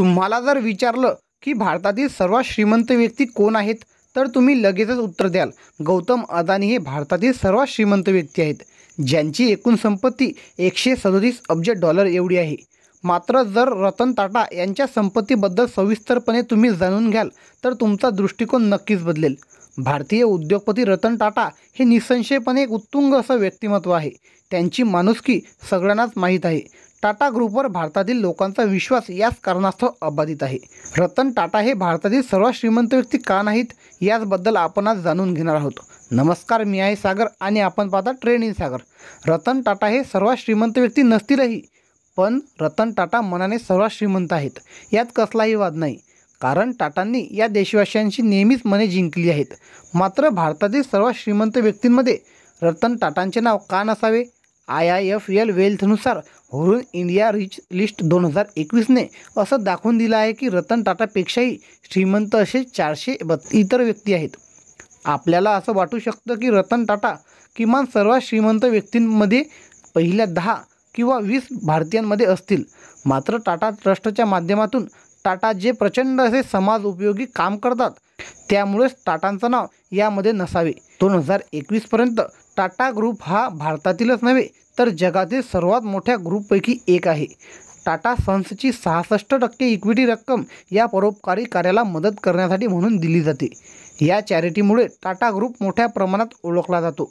तुम्हाला जर विचारलं की भारतातील सर्वात श्रीमंत व्यक्ती कोण आहेत तर तुम्ही लगेचच उत्तर द्याल गौतम अदानी हे भारतातील सर्वात श्रीमंत व्यक्ती आहेत ज्यांची एकूण संपत्ती एकशे सदतीस अब्ज डॉलर एवढी आहे मात्र जर रतन टाटा यांच्या संपत्तीबद्दल सविस्तरपणे तुम्ही जाणून घ्याल तर तुमचा दृष्टिकोन नक्कीच बदलेल भारतीय उद्योगपती रतन टाटा हे निसंशयपणे एक उत्तुंग असं व्यक्तिमत्व आहे त्यांची माणुसकी सगळ्यांनाच माहीत आहे टाटा ग्रुपवर भारतातील लोकांचा विश्वास याच कारणास्तव अबाधित आहे रतन टाटा हे भारतातील सर्वात श्रीमंत व्यक्ती का नाहीत याचबद्दल आपण आज जाणून घेणार आहोत नमस्कार मी आहे सागर आणि आपण पाहता ट्रेन इन सागर रतन टाटा हे सर्वात श्रीमंत व्यक्ती नसतीलही पण रतन टाटा मनाने सर्वात श्रीमंत आहेत यात कसलाही वाद नाही कारण टाटांनी या देशवासियांशी नेहमीच मने जिंकली आहेत मात्र भारतातील सर्वात श्रीमंत व्यक्तींमध्ये रतन टाटांचे नाव का नसावे आय आय एफ एल वेल्थनुसार होरून इंडिया रिच लिस्ट दोन हजार एकवीसने असं दाखवून दिलं आहे की रतन टाटापेक्षाही श्रीमंत असे चारशे बत् इतर व्यक्ती आहेत आपल्याला असं वाटू शकतं की रतन टाटा किमान सर्वात श्रीमंत व्यक्तींमध्ये पहिल्या दहा किंवा वीस भारतीयांमध्ये असतील मात्र टाटा ट्रस्टच्या माध्यमातून टाटा जे प्रचंड असे समाज उपयोगी काम करतात त्यामुळेच टाटांचं नाव यामध्ये नसावे दोन हजार एकवीसपर्यंत टाटा ग्रुप हा भारतातीलच नव्हे तर जगातील सर्वात मोठ्या ग्रुपपैकी एक आहे टाटा सन्सची सहासष्ट टक्के इक्विटी रक्कम या परोपकारी कार्याला मदत करण्यासाठी म्हणून दिली जाते या चॅरिटीमुळे टाटा ग्रुप मोठ्या प्रमाणात ओळखला जातो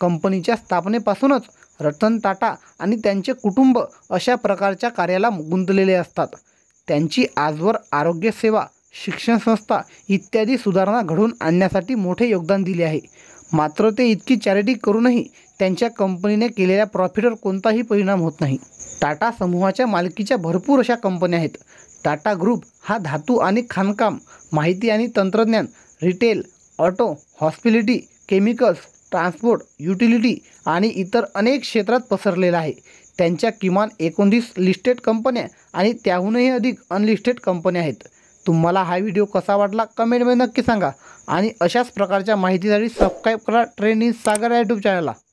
कंपनीच्या स्थापनेपासूनच रतन टाटा आणि त्यांचे कुटुंब अशा प्रकारच्या कार्याला गुंतलेले असतात त्यांची आजवर आरोग्यसेवा शिक्षण संस्था इत्यादी सुधारणा घडवून आणण्यासाठी मोठे योगदान दिले आहे मात्र ते इतकी चॅरिटी करूनही त्यांच्या कंपनीने केलेल्या प्रॉफिटवर कोणताही परिणाम होत नाही टाटा समूहाच्या मालकीच्या भरपूर अशा कंपन्या आहेत टाटा ग्रुप हा धातू आणि खाणकाम माहिती आणि तंत्रज्ञान retail auto hospitality chemicals transport utility आणि इतर अनेक क्षेत्रात पसरलेला आहे त्यांच्या किमान एकोणतीस लिस्टेड कंपन्या आणि त्याहूनही अधिक अनलिस्टेड कंपन्या आहेत तुम्हाला हा व्हिडिओ कसा वाटला कमेंटमध्ये नक्की सांगा आणि अशाच प्रकारच्या माहितीसाठी सबस्क्राईब करा ट्रेनिंग सागर यूट्यूब चॅनलला